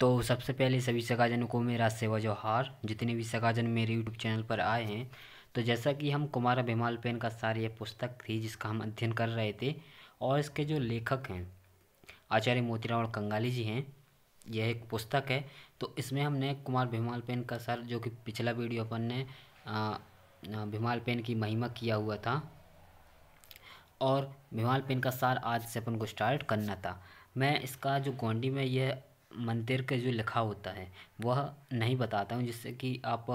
तो सबसे पहले सभी सगाजनों को मेरा सेवा जोहार जितने भी सगाजन मेरे यूट्यूब चैनल पर आए हैं तो जैसा कि हम कुमार अभिमाल पेन का सार यह पुस्तक थी जिसका हम अध्ययन कर रहे थे और इसके जो लेखक हैं आचार्य मोतीराम कंगाली जी हैं यह एक पुस्तक है तो इसमें हमने कुमार भीमाल पेन का सर जो कि पिछला वीडियो अपन ने भीमाल पेन की महिमा किया हुआ था और भीमाल पेन का सार आज से अपन को स्टार्ट करना था मैं इसका जो गोंडी में यह मंदिर का जो लिखा होता है वह नहीं बताता हूँ जिससे कि आप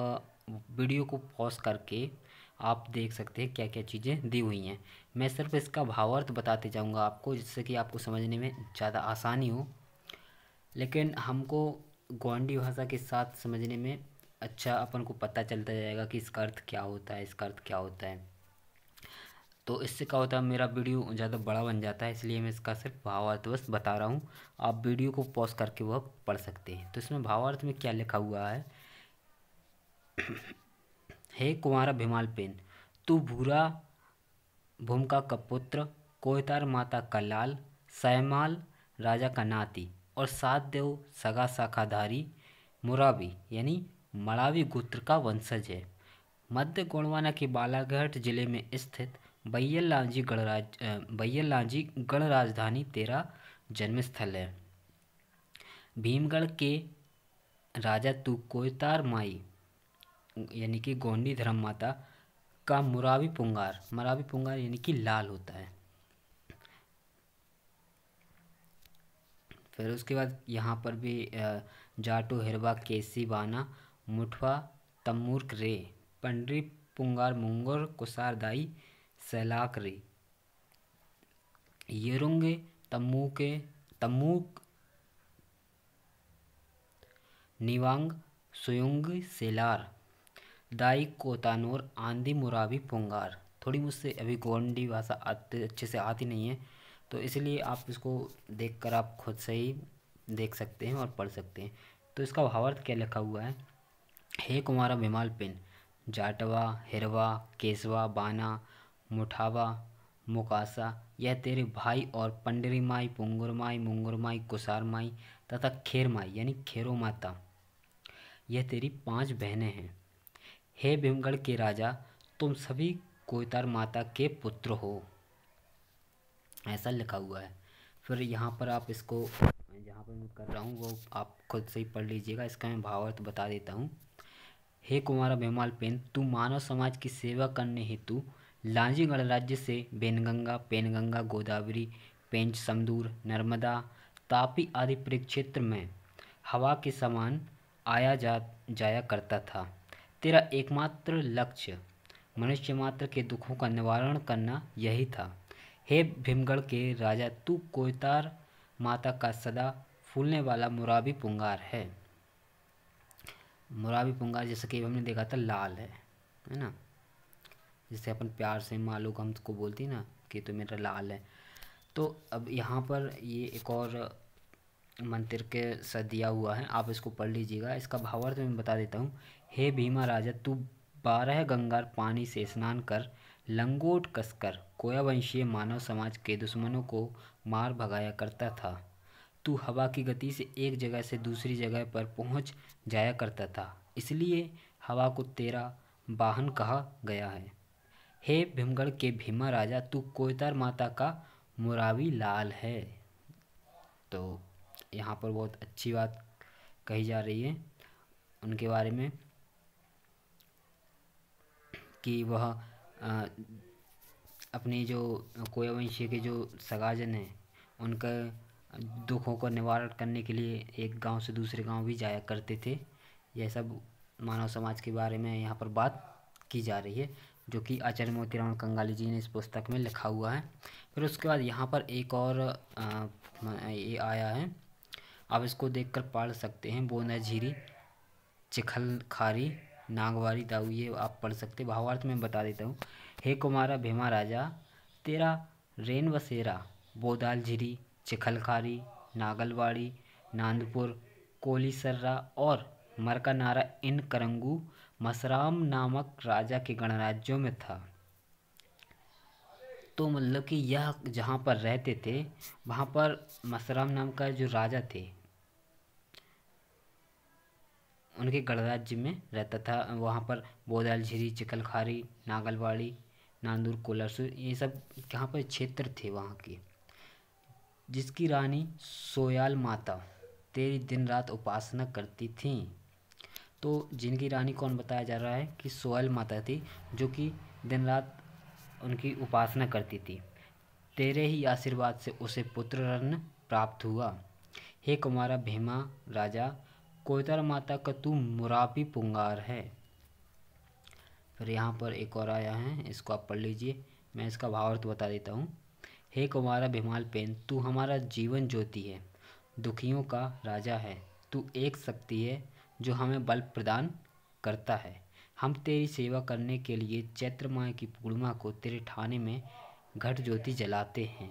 वीडियो को पॉज करके आप देख सकते हैं क्या क्या चीज़ें दी हुई हैं मैं सिर्फ इसका भावार्थ बताते जाऊँगा आपको जिससे कि आपको समझने में ज़्यादा आसानी हो लेकिन हमको गोंडी भाषा के साथ समझने में अच्छा अपन को पता चलता जाएगा कि इसका अर्थ क्या होता है इसका अर्थ क्या होता है तो इससे क्या होता है मेरा वीडियो ज़्यादा बड़ा बन जाता है इसलिए मैं इसका सिर्फ बस बता रहा हूँ आप वीडियो को पॉज करके वह पढ़ सकते हैं तो इसमें भावार्थ में क्या लिखा हुआ है हे कुमारा भिमाल पेन तू भूरा भूमका का पुत्र कोयतार माता का लाल सैमाल राजा का नाती और सात देव सगा शाखाधारी मुरावी यानी मड़ावी गुत्र का वंशज है मध्य गोंडवाना के बालाघाट जिले में स्थित बैयल जी गणराज बैयल गण गणराजधानी तेरा जन्म स्थल है भीमगढ़ के राजा कोतार माई यानी कि गोंडी धर्म माता का मुरावी पुंगार मुरावी पुंगार यानी कि लाल होता है फिर उसके बाद यहाँ पर भी जाटो हिरवा केसी बाना मुठवा तमूर्क रे पंडरी पुंगार मुंगोर कुसारदाई सेलाकरी येरुंग तम्मूके तम्मूक निवांग सुयुंग सेलार दाई कोतानोर आंधी मुराबी पुंगार थोड़ी मुझसे अभी गोंडी भाषा आते अच्छे से आती नहीं है तो इसलिए आप इसको देखकर आप खुद से ही देख सकते हैं और पढ़ सकते हैं तो इसका भावार्थ क्या लिखा हुआ है हे कुमारा विमाल पिन जाटवा हिरवा केसवा बाना मुठावा मुकासा यह तेरे भाई और पंडरी माई पुंगुर माई मुंगुर माई कुसार माई तथा खेर माई यानी खेरो माता यह तेरी पांच बहनें हैं हे भीमगढ़ के राजा तुम सभी कोयतार माता के पुत्र हो ऐसा लिखा हुआ है फिर यहाँ पर आप इसको जहाँ पर मैं कर रहा हूँ वो आप खुद से ही पढ़ लीजिएगा इसका मैं भावार्थ बता देता हूँ हे कुमार भीमाल पेन तू मानव समाज की सेवा करने हेतु लांजीगढ़ राज्य से बेनगंगा पेनगंगा गोदावरी पेंच समदूर नर्मदा तापी आदि परिक्षेत्र में हवा के समान आया जा जाया करता था तेरा एकमात्र लक्ष्य मनुष्य मात्र के दुखों का निवारण करना यही था हे भीमगढ़ के राजा तू कोयतार माता का सदा फूलने वाला मुराबी पुंगार है मुराबी पुंगार जैसे कि हमने देखा था लाल है है ना जिसे अपन प्यार से मालू हम को बोलते हैं ना कि तो मेरा लाल है तो अब यहाँ पर ये एक और मंत्र के साथ दिया हुआ है आप इसको पढ़ लीजिएगा इसका भावार्थ मैं बता देता हूँ हे भीमा राजा तू बारह गंगार पानी से स्नान कर लंगोट कसकर कोयावंशीय मानव समाज के दुश्मनों को मार भगाया करता था तू हवा की गति से एक जगह से दूसरी जगह पर पहुंच जाया करता था इसलिए हवा को तेरा वाहन कहा गया है हे भीमगढ़ के भीमा राजा तू कोयतार माता का मुरावी लाल है तो यहाँ पर बहुत अच्छी बात कही जा रही है उनके बारे में कि वह अपनी जो कोयावंशी के जो सगाजन हैं उनका दुखों का निवारण करने के लिए एक गांव से दूसरे गांव भी जाया करते थे यह सब मानव समाज के बारे में यहाँ पर बात की जा रही है जो कि आचार्य मोतीराम कंगाली जी ने इस पुस्तक में लिखा हुआ है फिर उसके बाद यहाँ पर एक और ये आया है आप इसको देखकर पढ़ सकते हैं बोना झीरी चिखल खारी नागवारी दाऊ ये आप पढ़ सकते भावार्थ में बता देता हूँ हे कुमारा भीमा राजा तेरा रेन बसेरा बोदाल झिरी चिखलखारी नागलवाड़ी नांदपुर कोलीसर्रा और मरकानारा इन करंगू मसराम नामक राजा के गणराज्यों में था तो मतलब कि यह जहाँ पर रहते थे वहाँ पर मसराम नाम का जो राजा थे उनके गणराज्य में रहता था वहाँ पर बोदाल झिरी चिकलखारी नागलवाड़ी नांदूर कोलरसू ये सब यहाँ पर क्षेत्र थे वहाँ के जिसकी रानी सोयाल माता तेरी दिन रात उपासना करती थीं तो जिनकी रानी कौन बताया जा रहा है कि सोयल माता थी जो कि दिन रात उनकी उपासना करती थी तेरे ही आशीर्वाद से उसे पुत्र रन प्राप्त हुआ हे कुमारा भीमा राजा कोयतर माता का तू मुरापी पुंगार है फिर यहाँ पर एक और आया है इसको आप पढ़ लीजिए मैं इसका भावार्थ बता देता हूँ हे कुमारा भीमाल पेन तू हमारा जीवन ज्योति है दुखियों का राजा है तू एक शक्ति है जो हमें बल प्रदान करता है हम तेरी सेवा करने के लिए चैत्र माह की पूर्णिमा को तेरे ठाने में घट ज्योति जलाते हैं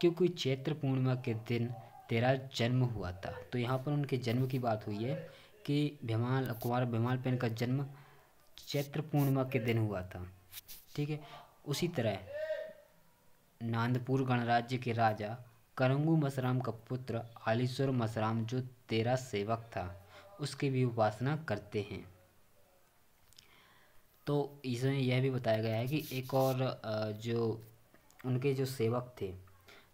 क्योंकि चैत्र पूर्णिमा के दिन तेरा जन्म हुआ था तो यहाँ पर उनके जन्म की बात हुई है कि भीमाल कुमार भीमाल पेन का जन्म चैत्र पूर्णिमा के दिन हुआ था ठीक है उसी तरह नांदपुर गणराज्य के राजा करंगू मसराम का पुत्र आलीश्वर मसराम जो तेरा सेवक था उसकी भी उपासना करते हैं तो इसमें यह भी बताया गया है कि एक और जो उनके जो सेवक थे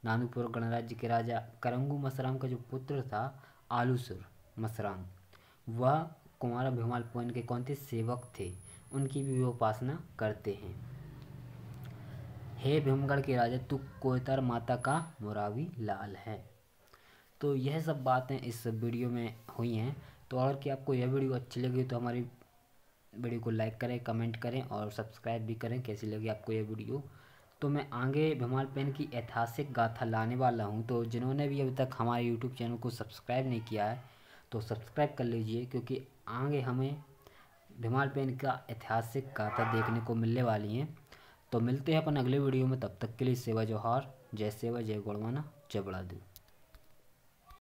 नानूपुर गणराज्य के राजा करंगू मसराम का जो पुत्र था आलूसुर मसराम वह कुमार भीमाल पोन के कौन थे सेवक थे उनकी भी उपासना करते हैं हे भीमगढ़ के राजा तू कोतर माता का मोरावी लाल है तो यह सब बातें इस वीडियो में हुई हैं तो और कि आपको यह वीडियो अच्छी लगी तो हमारी वीडियो को लाइक करें कमेंट करें और सब्सक्राइब भी करें कैसी लगी आपको यह वीडियो तो मैं आगे भीमाल पेन की ऐतिहासिक गाथा लाने वाला हूँ तो जिन्होंने भी अभी तक हमारे यूट्यूब चैनल को सब्सक्राइब नहीं किया है तो सब्सक्राइब कर लीजिए क्योंकि आगे हमें भीमाल पेन का ऐतिहासिक गाथा देखने को मिलने वाली हैं तो मिलते हैं अपन अगले वीडियो में तब तक के लिए सेवा जोहार जय सेवा जय गुड़वाना जय बड़ा